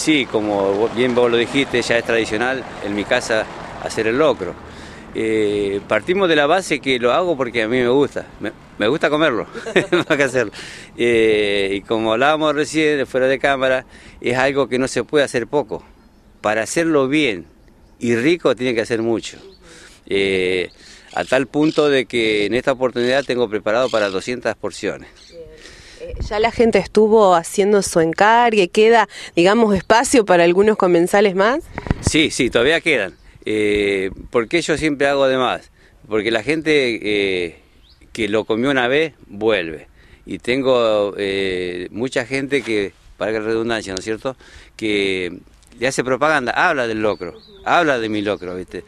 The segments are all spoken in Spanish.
Sí, como bien vos lo dijiste, ya es tradicional en mi casa hacer el locro. Eh, partimos de la base que lo hago porque a mí me gusta, me, gusta comerlo, más que hacerlo. Eh, y como hablábamos recién, fuera de cámara, es algo que no se puede hacer poco. Para hacerlo bien y rico tiene que hacer mucho. Eh, a tal punto de que en esta oportunidad tengo preparado para 200 porciones. Eh, ya la gente estuvo haciendo su encargue, ¿queda, digamos, espacio para algunos comensales más? Sí, sí, todavía quedan. Eh, porque yo siempre hago de más? Porque la gente eh, que lo comió una vez, vuelve. Y tengo eh, mucha gente que, para que redundancia, ¿no es cierto?, que le hace propaganda, habla del locro, habla de mi locro, ¿viste?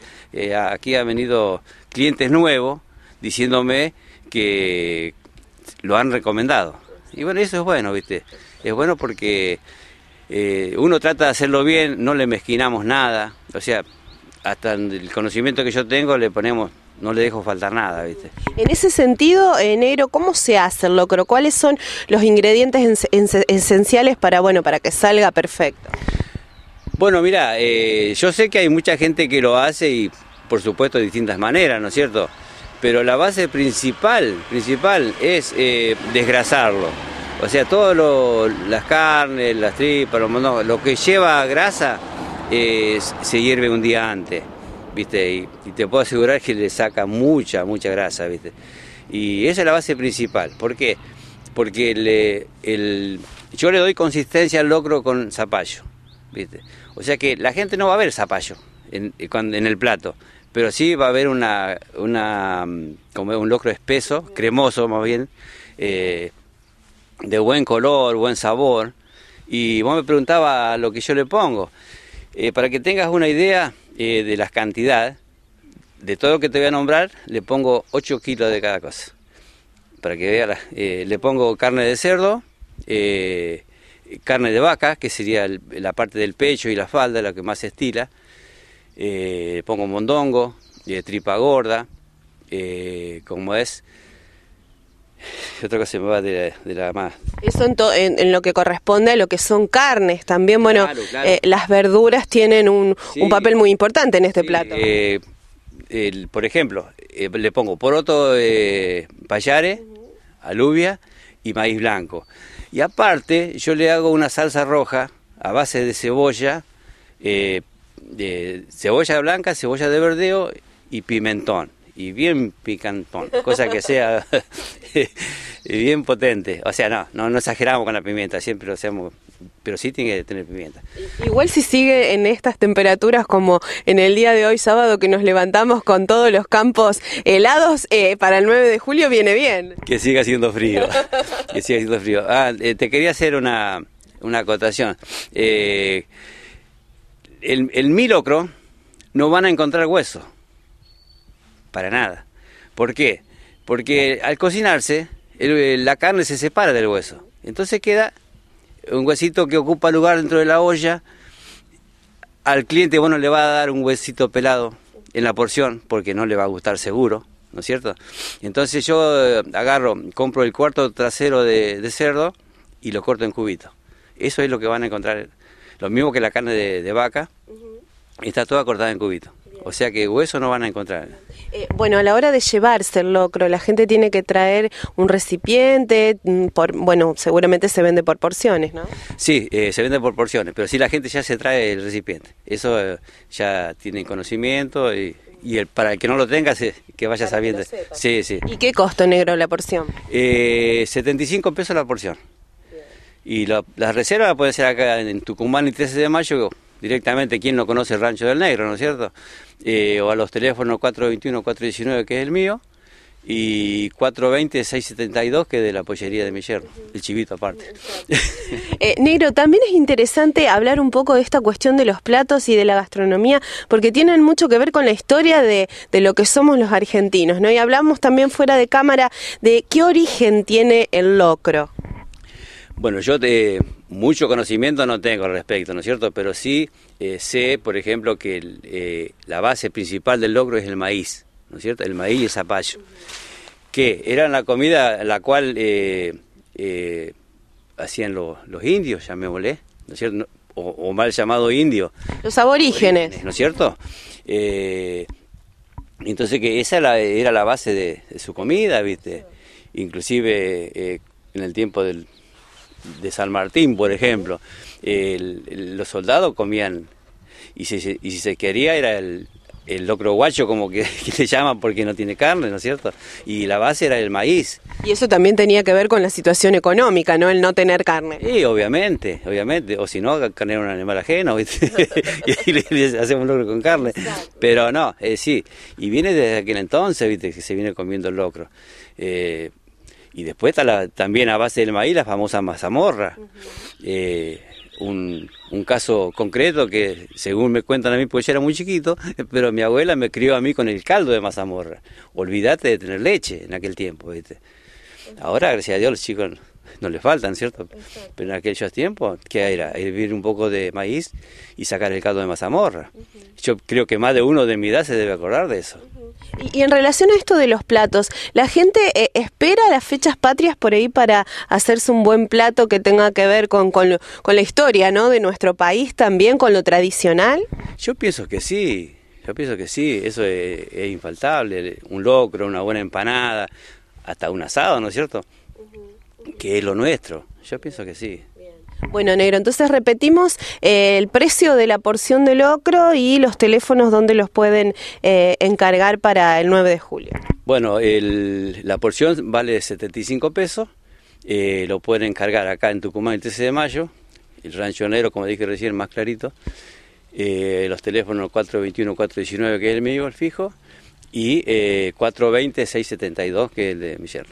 aquí han venido clientes nuevos diciéndome que lo han recomendado. Y bueno, eso es bueno, ¿viste? Es bueno porque eh, uno trata de hacerlo bien, no le mezquinamos nada. O sea, hasta el conocimiento que yo tengo le ponemos, no le dejo faltar nada, ¿viste? En ese sentido, enero eh, ¿cómo se hace el locro? ¿Cuáles son los ingredientes esenciales para, bueno, para que salga perfecto? Bueno, mira, eh, yo sé que hay mucha gente que lo hace y por supuesto de distintas maneras, ¿no es cierto? Pero la base principal, principal es eh, desgrasarlo. O sea, todas las carnes, las tripas, lo que lleva grasa se hierve un día antes, ¿viste? Y, te puedo asegurar que le saca mucha, mucha grasa, ¿viste? Y esa es la base principal. ¿Por qué? Porque yo le doy consistencia al locro con zapallo, ¿viste? O sea que la gente no va a ver zapallo en, eh, el plato, pero sí va a haber una, mm, un locro espeso, cremoso más bien, eh, de buen color, buen sabor. Y vos me preguntabas lo que yo le pongo. Eh, para que tengas una idea eh, de la cantidad, de todo lo que te voy a nombrar, le pongo 8 kilos de cada cosa. Para que veas, eh, le pongo carne de cerdo, carne de vaca, que sería la parte del pecho y la falda, la que más se estila. le pongo mondongo, tripa gorda, como es, yo creo que se me va de la, más. Eso en, lo que corresponde a lo que son carnes. También, bueno, eh, las verduras tienen un, papel muy importante en este plato. Eh, por ejemplo, eh, le pongo poroto, payare, alubia y maíz blanco. Y aparte, yo le hago una salsa roja a base de cebolla, de cebolla blanca, cebolla de verdeo y pimentón y bien picantón, cosa que sea bien potente. O sea, no, no, exageramos con la pimienta, siempre lo hacemos, pero sí tiene que tener pimienta. Igual si sigue en estas temperaturas como en el día de hoy sábado que nos levantamos con todos los campos helados, eh, para el 9 de julio viene bien. Que siga siendo frío, que siga siendo frío. Ah, eh, te quería hacer una, acotación. Eh, el, el milocro no van a encontrar hueso para nada. ¿Por qué? Porque al cocinarse, eh, la carne se separa del hueso. Entonces queda un huesito que ocupa lugar dentro de la olla. Al cliente bueno le va a dar un huesito pelado en la porción porque no le va a gustar seguro, ¿no es cierto? Entonces yo eh, agarro, compro el cuarto trasero de, cerdo y lo corto en cubitos. Eso es lo que van a encontrar. Lo mismo que la carne de, vaca, está toda cortada en cubito. O sea que hueso no van a encontrar. Eh, bueno, a la hora de llevarse el locro, la gente tiene que traer un recipiente, mm, bueno, seguramente se vende por porciones, ¿no? Sí, eh, se vende por porciones, pero sí la gente ya se trae el recipiente. Eso eh, ya tiene conocimiento y, para el que no lo tenga, que vaya sabiendo. sí, sí. ¿Y qué costo negro la porción? 75 pesos la porción. Y las reservas reserva puede ser acá en Tucumán y 13 de mayo, directamente quién no conoce el Rancho del Negro, ¿no es cierto? Eh, o a los teléfonos 421-419, que es el mío, y 420-672, que es de la pollería de mi yerno, el chivito aparte. Eh, Negro, también es interesante hablar un poco de esta cuestión de los platos y de la gastronomía, porque tienen mucho que ver con la historia de, de lo que somos los argentinos, ¿no? Y hablamos también fuera de cámara de qué origen tiene el locro. Bueno, yo te, mucho conocimiento no tengo al respecto, ¿no es cierto? Pero sí eh, sé, por ejemplo, que eh, la base principal del logro es el maíz, ¿no es cierto? El maíz y el zapallo, que era la comida la cual eh, hacían los indios, llamémosle, ¿no es cierto? O, mal llamado indio. Los aborígenes. ¿No es cierto? entonces que esa era la, base de, de, su comida, ¿viste? Inclusive en el tiempo del de San Martín, por ejemplo. los soldados comían y si, se quería era el, locro guacho, como que, le llaman porque no tiene carne, ¿no es cierto? Y la base era el maíz. Y eso también tenía que ver con la situación económica, ¿no? El no tener carne. Sí, obviamente, obviamente. O si no, carne era un animal ajeno y, le, hacemos locro con carne. Pero no, eh, sí. Y viene desde aquel entonces, ¿viste? Que se viene comiendo el locro. Eh, y después también a base del maíz la famosa mazamorra. Eh, un, caso concreto que, según me cuentan a mí, pues yo era muy chiquito, pero mi abuela me crió a mí con el caldo de mazamorra. Olvídate de tener leche en aquel tiempo, ¿viste? Ahora, gracias a Dios, los chicos no, les faltan, ¿cierto? Pero en aquellos tiempos, ¿qué era? Hervir un poco de maíz y sacar el caldo de mazamorra. Yo creo que más de uno de mi edad se debe acordar de eso. Y, en relación a esto de los platos, ¿la gente eh, espera las fechas patrias por ahí para hacerse un buen plato que tenga que ver con, la historia ¿no? de nuestro país también, con lo tradicional? Yo pienso que sí, yo pienso que sí, eso es, infaltable, un locro, una buena empanada, hasta un asado, ¿no es cierto? Que es lo nuestro, yo pienso que sí. Bueno, negro, entonces repetimos eh, el precio de la porción de locro y los teléfonos donde los pueden eh, encargar para el 9 de julio. Bueno, la porción vale 75 pesos, eh, lo pueden encargar acá en Tucumán el 13 de mayo, el rancho negro, como dije recién, más clarito, los teléfonos 421-419, que es el mío, el fijo, y 420-672, que es el de Michel